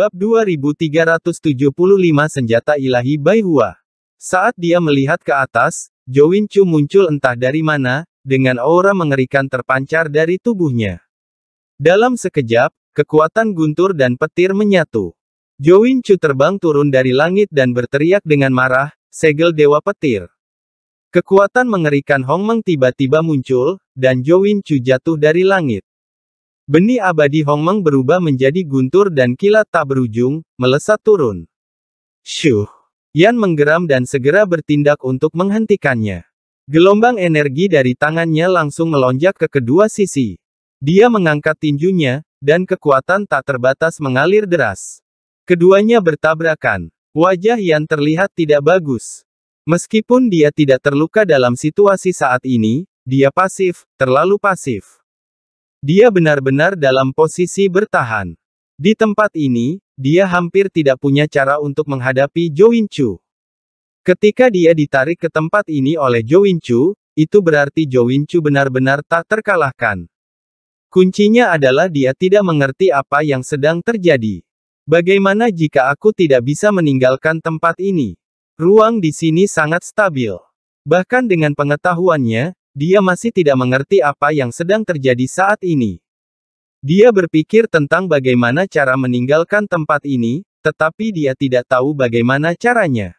Bab 2375 Senjata Ilahi Baihua Saat dia melihat ke atas, Jo Win Chu muncul entah dari mana, dengan aura mengerikan terpancar dari tubuhnya. Dalam sekejap, kekuatan guntur dan petir menyatu. Jo Win Chu terbang turun dari langit dan berteriak dengan marah, segel Dewa Petir. Kekuatan mengerikan Hong Meng tiba-tiba muncul, dan Jo Win Chu jatuh dari langit. Benih abadi Hong Meng berubah menjadi guntur dan kilat tak berujung, melesat turun. Syuh! Yan menggeram dan segera bertindak untuk menghentikannya. Gelombang energi dari tangannya langsung melonjak ke kedua sisi. Dia mengangkat tinjunya, dan kekuatan tak terbatas mengalir deras. Keduanya bertabrakan. Wajah Yan terlihat tidak bagus. Meskipun dia tidak terluka dalam situasi saat ini, dia pasif, terlalu pasif. Dia benar-benar dalam posisi bertahan. Di tempat ini, dia hampir tidak punya cara untuk menghadapi Jo Chu. Ketika dia ditarik ke tempat ini oleh Jo Chu, itu berarti Jo Chu benar-benar tak terkalahkan. Kuncinya adalah dia tidak mengerti apa yang sedang terjadi. Bagaimana jika aku tidak bisa meninggalkan tempat ini? Ruang di sini sangat stabil. Bahkan dengan pengetahuannya, dia masih tidak mengerti apa yang sedang terjadi saat ini. Dia berpikir tentang bagaimana cara meninggalkan tempat ini, tetapi dia tidak tahu bagaimana caranya.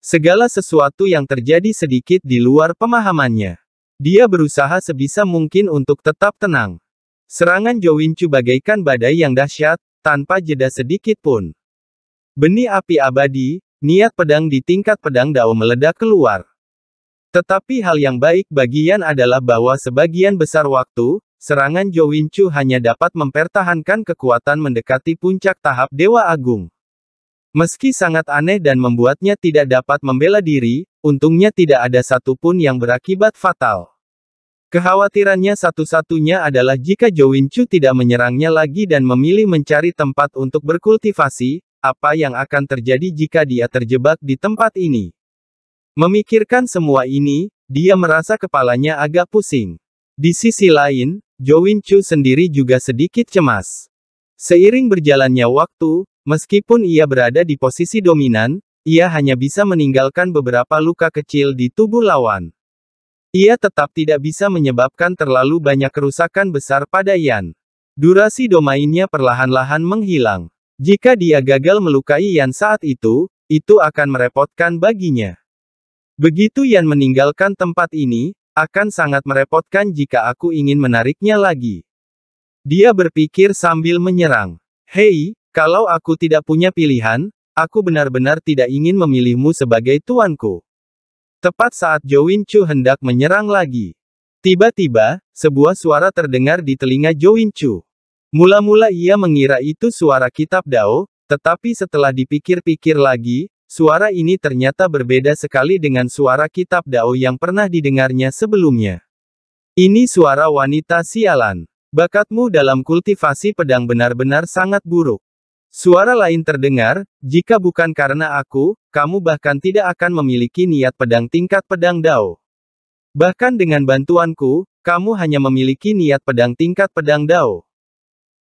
Segala sesuatu yang terjadi sedikit di luar pemahamannya. Dia berusaha sebisa mungkin untuk tetap tenang. Serangan Jowincu bagaikan badai yang dahsyat, tanpa jeda sedikit pun. Benih api abadi, niat pedang di tingkat pedang Dao meledak keluar. Tetapi hal yang baik bagian adalah bahwa sebagian besar waktu, serangan Jo Winchu hanya dapat mempertahankan kekuatan mendekati puncak tahap Dewa Agung. Meski sangat aneh dan membuatnya tidak dapat membela diri, untungnya tidak ada satupun yang berakibat fatal. Kekhawatirannya satu-satunya adalah jika Jo Winchu tidak menyerangnya lagi dan memilih mencari tempat untuk berkultivasi, apa yang akan terjadi jika dia terjebak di tempat ini. Memikirkan semua ini, dia merasa kepalanya agak pusing. Di sisi lain, Jowin Chu sendiri juga sedikit cemas. Seiring berjalannya waktu, meskipun ia berada di posisi dominan, ia hanya bisa meninggalkan beberapa luka kecil di tubuh lawan. Ia tetap tidak bisa menyebabkan terlalu banyak kerusakan besar pada Yan. Durasi domainnya perlahan-lahan menghilang. Jika dia gagal melukai Yan saat itu, itu akan merepotkan baginya. Begitu Yan meninggalkan tempat ini, akan sangat merepotkan jika aku ingin menariknya lagi. Dia berpikir sambil menyerang. Hei, kalau aku tidak punya pilihan, aku benar-benar tidak ingin memilihmu sebagai tuanku. Tepat saat Jo Win Chu hendak menyerang lagi. Tiba-tiba, sebuah suara terdengar di telinga Jo Win Chu. Mula-mula ia mengira itu suara kitab Dao, tetapi setelah dipikir-pikir lagi, Suara ini ternyata berbeda sekali dengan suara kitab Dao yang pernah didengarnya sebelumnya. Ini suara wanita sialan. Bakatmu dalam kultivasi pedang benar-benar sangat buruk. Suara lain terdengar, jika bukan karena aku, kamu bahkan tidak akan memiliki niat pedang tingkat pedang Dao. Bahkan dengan bantuanku, kamu hanya memiliki niat pedang tingkat pedang Dao.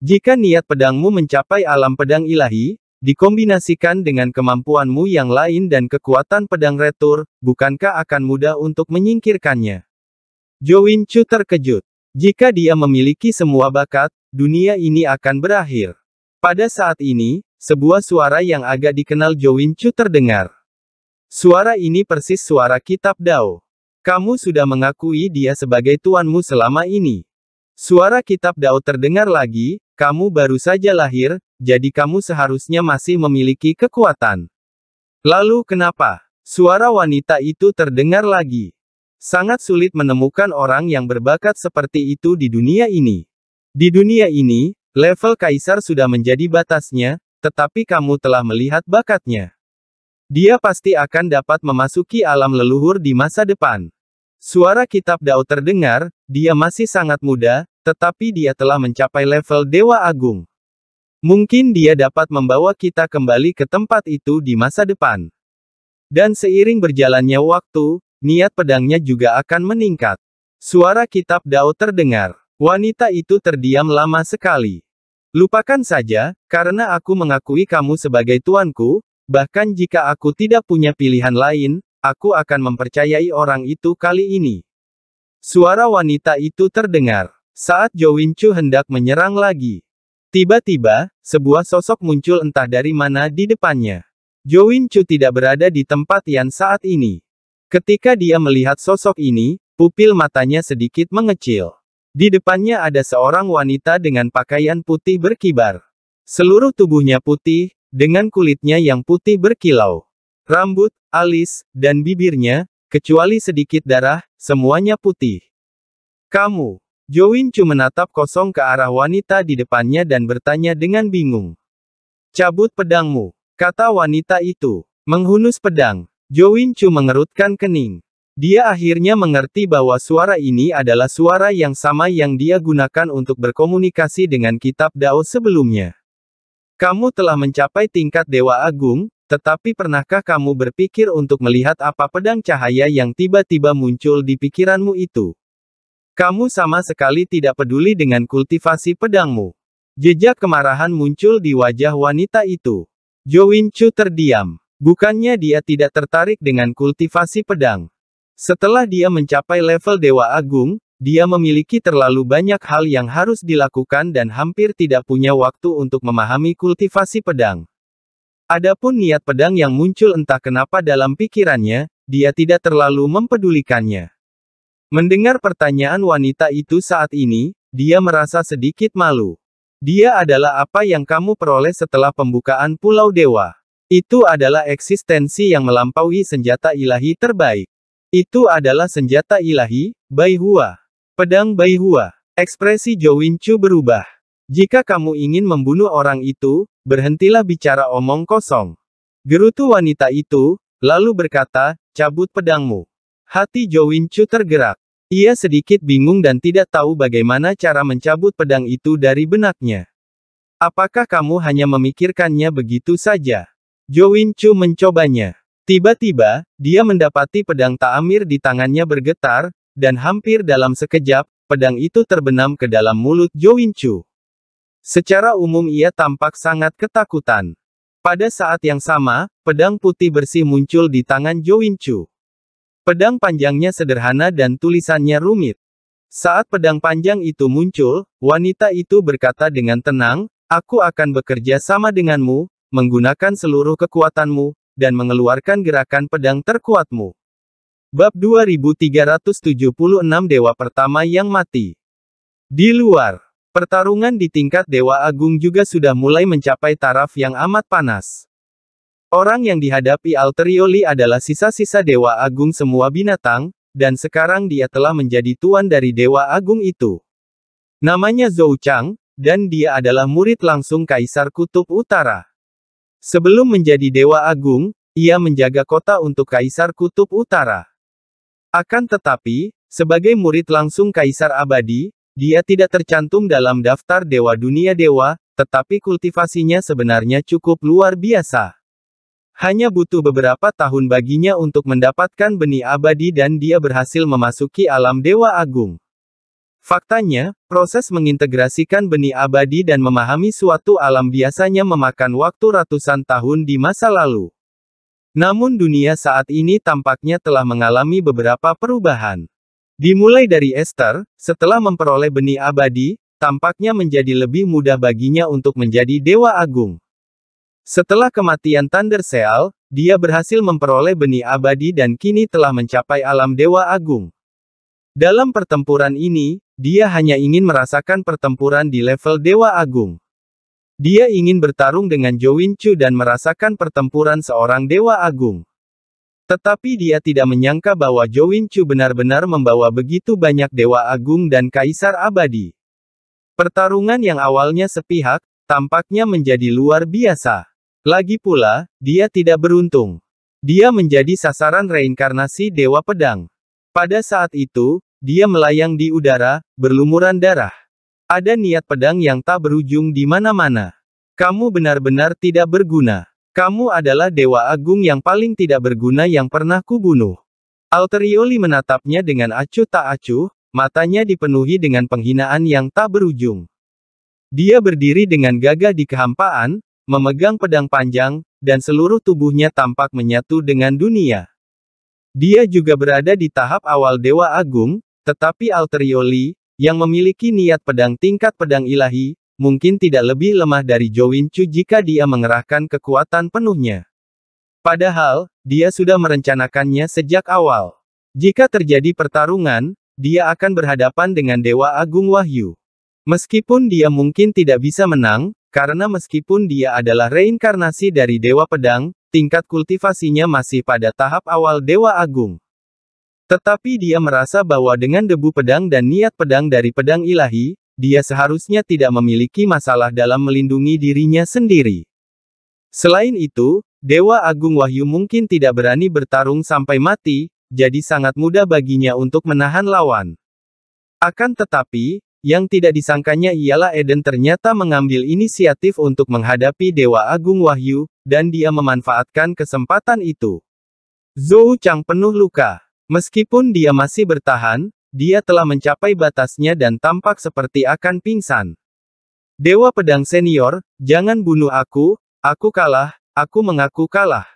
Jika niat pedangmu mencapai alam pedang ilahi, Dikombinasikan dengan kemampuanmu yang lain dan kekuatan pedang retur, bukankah akan mudah untuk menyingkirkannya? Jo Win Chu terkejut. Jika dia memiliki semua bakat, dunia ini akan berakhir. Pada saat ini, sebuah suara yang agak dikenal Jo Win Chu terdengar. Suara ini persis suara kitab Dao. Kamu sudah mengakui dia sebagai tuanmu selama ini. Suara kitab Dao terdengar lagi, kamu baru saja lahir, jadi kamu seharusnya masih memiliki kekuatan. Lalu kenapa? Suara wanita itu terdengar lagi. Sangat sulit menemukan orang yang berbakat seperti itu di dunia ini. Di dunia ini, level kaisar sudah menjadi batasnya, tetapi kamu telah melihat bakatnya. Dia pasti akan dapat memasuki alam leluhur di masa depan. Suara kitab Dao terdengar, dia masih sangat muda, tetapi dia telah mencapai level Dewa Agung. Mungkin dia dapat membawa kita kembali ke tempat itu di masa depan. Dan seiring berjalannya waktu, niat pedangnya juga akan meningkat. Suara kitab Dao terdengar. Wanita itu terdiam lama sekali. Lupakan saja, karena aku mengakui kamu sebagai tuanku, bahkan jika aku tidak punya pilihan lain, aku akan mempercayai orang itu kali ini. Suara wanita itu terdengar. Saat Zhou Winchu hendak menyerang lagi. Tiba-tiba, sebuah sosok muncul entah dari mana di depannya. Zhou Winchu tidak berada di tempat yang saat ini. Ketika dia melihat sosok ini, pupil matanya sedikit mengecil. Di depannya ada seorang wanita dengan pakaian putih berkibar. Seluruh tubuhnya putih, dengan kulitnya yang putih berkilau. Rambut, alis, dan bibirnya, kecuali sedikit darah, semuanya putih. Kamu, Join Chu menatap kosong ke arah wanita di depannya dan bertanya dengan bingung. Cabut pedangmu, kata wanita itu. Menghunus pedang, Join Chu mengerutkan kening. Dia akhirnya mengerti bahwa suara ini adalah suara yang sama yang dia gunakan untuk berkomunikasi dengan kitab Dao sebelumnya. Kamu telah mencapai tingkat Dewa Agung, tetapi pernahkah kamu berpikir untuk melihat apa pedang cahaya yang tiba-tiba muncul di pikiranmu itu? Kamu sama sekali tidak peduli dengan kultivasi pedangmu. Jejak kemarahan muncul di wajah wanita itu. Jo Win Chu terdiam. Bukannya dia tidak tertarik dengan kultivasi pedang. Setelah dia mencapai level Dewa Agung, dia memiliki terlalu banyak hal yang harus dilakukan dan hampir tidak punya waktu untuk memahami kultivasi pedang. Adapun niat pedang yang muncul entah kenapa dalam pikirannya, dia tidak terlalu mempedulikannya. Mendengar pertanyaan wanita itu saat ini, dia merasa sedikit malu. Dia adalah apa yang kamu peroleh setelah pembukaan Pulau Dewa. Itu adalah eksistensi yang melampaui senjata ilahi terbaik. Itu adalah senjata ilahi, Baihua. Pedang Baihua. Ekspresi Jo Jowinchu berubah. Jika kamu ingin membunuh orang itu, berhentilah bicara omong kosong. Gerutu wanita itu, lalu berkata, cabut pedangmu. Hati Jo Jowinchu tergerak. Ia sedikit bingung dan tidak tahu bagaimana cara mencabut pedang itu dari benaknya. Apakah kamu hanya memikirkannya begitu saja? Win Chu mencobanya. Tiba-tiba, dia mendapati pedang Taamir di tangannya bergetar, dan hampir dalam sekejap, pedang itu terbenam ke dalam mulut Win Chu. Secara umum ia tampak sangat ketakutan. Pada saat yang sama, pedang putih bersih muncul di tangan Win Chu. Pedang panjangnya sederhana dan tulisannya rumit. Saat pedang panjang itu muncul, wanita itu berkata dengan tenang, Aku akan bekerja sama denganmu, menggunakan seluruh kekuatanmu, dan mengeluarkan gerakan pedang terkuatmu. Bab 2376 Dewa Pertama yang Mati Di luar, pertarungan di tingkat Dewa Agung juga sudah mulai mencapai taraf yang amat panas. Orang yang dihadapi Alterioli adalah sisa-sisa Dewa Agung semua binatang, dan sekarang dia telah menjadi tuan dari Dewa Agung itu. Namanya Zhou Chang, dan dia adalah murid langsung Kaisar Kutub Utara. Sebelum menjadi Dewa Agung, ia menjaga kota untuk Kaisar Kutub Utara. Akan tetapi, sebagai murid langsung Kaisar Abadi, dia tidak tercantum dalam daftar Dewa Dunia Dewa, tetapi kultivasinya sebenarnya cukup luar biasa. Hanya butuh beberapa tahun baginya untuk mendapatkan benih abadi dan dia berhasil memasuki alam Dewa Agung. Faktanya, proses mengintegrasikan benih abadi dan memahami suatu alam biasanya memakan waktu ratusan tahun di masa lalu. Namun dunia saat ini tampaknya telah mengalami beberapa perubahan. Dimulai dari Esther, setelah memperoleh benih abadi, tampaknya menjadi lebih mudah baginya untuk menjadi Dewa Agung. Setelah kematian Thunder Seal, dia berhasil memperoleh benih abadi dan kini telah mencapai alam Dewa Agung. Dalam pertempuran ini, dia hanya ingin merasakan pertempuran di level Dewa Agung. Dia ingin bertarung dengan Jowin Chu dan merasakan pertempuran seorang Dewa Agung. Tetapi dia tidak menyangka bahwa Jowin Chu benar-benar membawa begitu banyak Dewa Agung dan Kaisar Abadi. Pertarungan yang awalnya sepihak, tampaknya menjadi luar biasa. Lagi pula, dia tidak beruntung. Dia menjadi sasaran reinkarnasi Dewa Pedang. Pada saat itu, dia melayang di udara, berlumuran darah. Ada niat pedang yang tak berujung di mana-mana. Kamu benar-benar tidak berguna. Kamu adalah Dewa Agung yang paling tidak berguna yang pernah kubunuh. Alterioli menatapnya dengan acuh tak acuh, matanya dipenuhi dengan penghinaan yang tak berujung. Dia berdiri dengan gagah di kehampaan, memegang pedang panjang, dan seluruh tubuhnya tampak menyatu dengan dunia. Dia juga berada di tahap awal Dewa Agung, tetapi Alterioli, yang memiliki niat pedang tingkat pedang ilahi, mungkin tidak lebih lemah dari Jowinchu jika dia mengerahkan kekuatan penuhnya. Padahal, dia sudah merencanakannya sejak awal. Jika terjadi pertarungan, dia akan berhadapan dengan Dewa Agung Wahyu. Meskipun dia mungkin tidak bisa menang, karena meskipun dia adalah reinkarnasi dari Dewa Pedang, tingkat kultivasinya masih pada tahap awal Dewa Agung. Tetapi dia merasa bahwa dengan debu pedang dan niat pedang dari pedang ilahi, dia seharusnya tidak memiliki masalah dalam melindungi dirinya sendiri. Selain itu, Dewa Agung Wahyu mungkin tidak berani bertarung sampai mati, jadi sangat mudah baginya untuk menahan lawan. Akan tetapi, yang tidak disangkanya ialah Eden ternyata mengambil inisiatif untuk menghadapi Dewa Agung Wahyu, dan dia memanfaatkan kesempatan itu. Zhou Chang penuh luka. Meskipun dia masih bertahan, dia telah mencapai batasnya dan tampak seperti akan pingsan. Dewa Pedang Senior, jangan bunuh aku, aku kalah, aku mengaku kalah.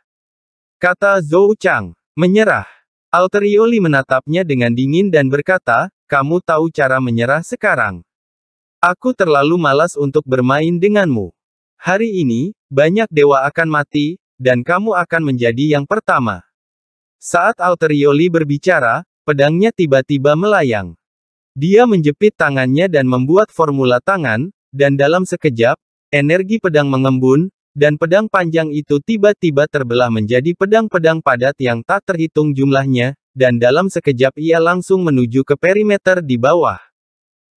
Kata Zhou Chang, menyerah. Alterioli menatapnya dengan dingin dan berkata, kamu tahu cara menyerah sekarang. Aku terlalu malas untuk bermain denganmu. Hari ini, banyak dewa akan mati, dan kamu akan menjadi yang pertama. Saat Alterioli berbicara, pedangnya tiba-tiba melayang. Dia menjepit tangannya dan membuat formula tangan, dan dalam sekejap, energi pedang mengembun, dan pedang panjang itu tiba-tiba terbelah menjadi pedang-pedang padat yang tak terhitung jumlahnya, dan dalam sekejap ia langsung menuju ke perimeter di bawah.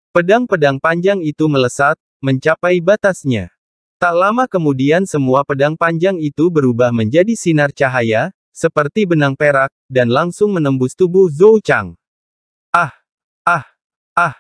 Pedang-pedang panjang itu melesat, mencapai batasnya. Tak lama kemudian semua pedang panjang itu berubah menjadi sinar cahaya, seperti benang perak, dan langsung menembus tubuh Zhou Chang. Ah! Ah! Ah!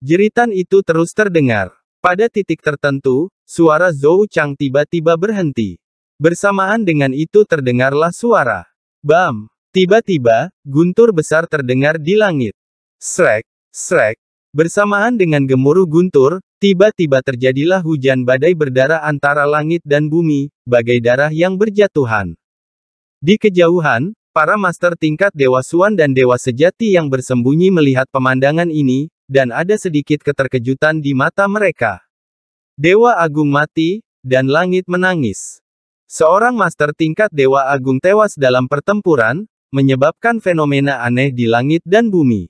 Jeritan itu terus terdengar. Pada titik tertentu, suara Zhou Chang tiba-tiba berhenti. Bersamaan dengan itu terdengarlah suara. Bam! Tiba-tiba, guntur besar terdengar di langit. Srek, srek. Bersamaan dengan gemuruh guntur, tiba-tiba terjadilah hujan badai berdarah antara langit dan bumi, bagai darah yang berjatuhan. Di kejauhan, para master tingkat Dewa Suan dan Dewa Sejati yang bersembunyi melihat pemandangan ini, dan ada sedikit keterkejutan di mata mereka. Dewa Agung mati, dan langit menangis. Seorang master tingkat Dewa Agung tewas dalam pertempuran, menyebabkan fenomena aneh di langit dan bumi.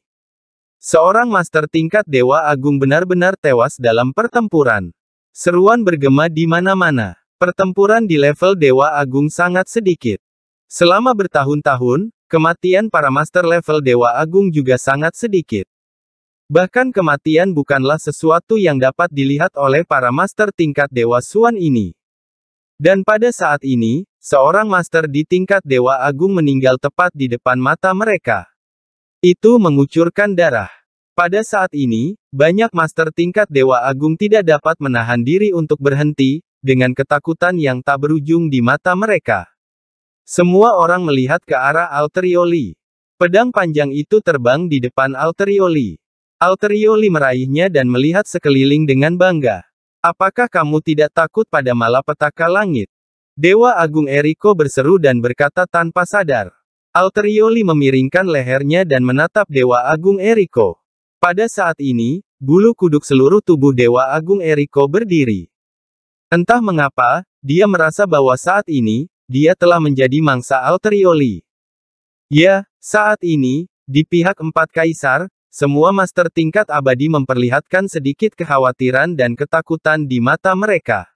Seorang master tingkat Dewa Agung benar-benar tewas dalam pertempuran. Seruan bergema di mana-mana. Pertempuran di level Dewa Agung sangat sedikit. Selama bertahun-tahun, kematian para master level Dewa Agung juga sangat sedikit. Bahkan kematian bukanlah sesuatu yang dapat dilihat oleh para master tingkat Dewa Suan ini. Dan pada saat ini, Seorang master di tingkat Dewa Agung meninggal tepat di depan mata mereka. Itu mengucurkan darah. Pada saat ini, banyak master tingkat Dewa Agung tidak dapat menahan diri untuk berhenti, dengan ketakutan yang tak berujung di mata mereka. Semua orang melihat ke arah Alterioli. Pedang panjang itu terbang di depan Alterioli. Alterioli meraihnya dan melihat sekeliling dengan bangga. Apakah kamu tidak takut pada malapetaka langit? Dewa Agung Eriko berseru dan berkata tanpa sadar. Alterioli memiringkan lehernya dan menatap Dewa Agung Eriko. Pada saat ini, bulu kuduk seluruh tubuh Dewa Agung Eriko berdiri. Entah mengapa, dia merasa bahwa saat ini, dia telah menjadi mangsa Alterioli. Ya, saat ini, di pihak empat kaisar, semua master tingkat abadi memperlihatkan sedikit kekhawatiran dan ketakutan di mata mereka.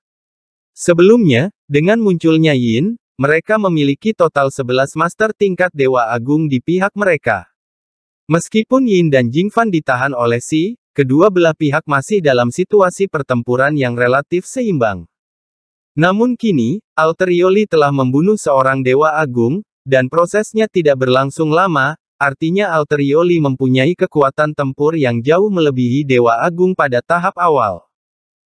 Sebelumnya, dengan munculnya Yin, mereka memiliki total 11 master tingkat Dewa Agung di pihak mereka. Meskipun Yin dan Jing Fan ditahan oleh Si, kedua belah pihak masih dalam situasi pertempuran yang relatif seimbang. Namun kini, Alterioli telah membunuh seorang Dewa Agung, dan prosesnya tidak berlangsung lama, artinya Alterioli mempunyai kekuatan tempur yang jauh melebihi Dewa Agung pada tahap awal.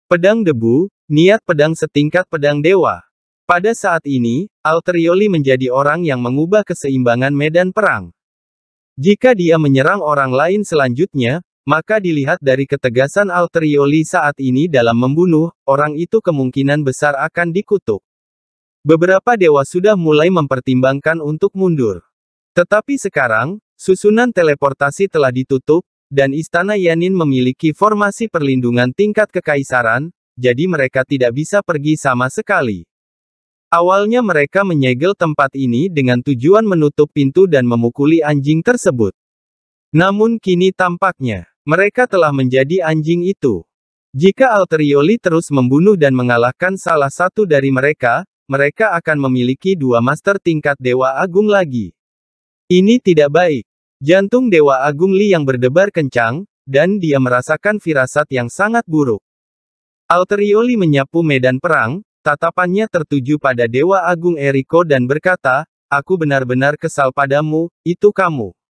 Pedang debu, Niat pedang setingkat pedang dewa. Pada saat ini, Alterioli menjadi orang yang mengubah keseimbangan medan perang. Jika dia menyerang orang lain selanjutnya, maka dilihat dari ketegasan Alterioli saat ini dalam membunuh, orang itu kemungkinan besar akan dikutuk. Beberapa dewa sudah mulai mempertimbangkan untuk mundur. Tetapi sekarang, susunan teleportasi telah ditutup, dan Istana Yanin memiliki formasi perlindungan tingkat kekaisaran, jadi mereka tidak bisa pergi sama sekali. Awalnya mereka menyegel tempat ini dengan tujuan menutup pintu dan memukuli anjing tersebut. Namun kini tampaknya, mereka telah menjadi anjing itu. Jika Alterioli terus membunuh dan mengalahkan salah satu dari mereka, mereka akan memiliki dua master tingkat Dewa Agung lagi. Ini tidak baik. Jantung Dewa Agung Li yang berdebar kencang, dan dia merasakan firasat yang sangat buruk. Alterioli menyapu medan perang, tatapannya tertuju pada Dewa Agung Eriko dan berkata, Aku benar-benar kesal padamu, itu kamu.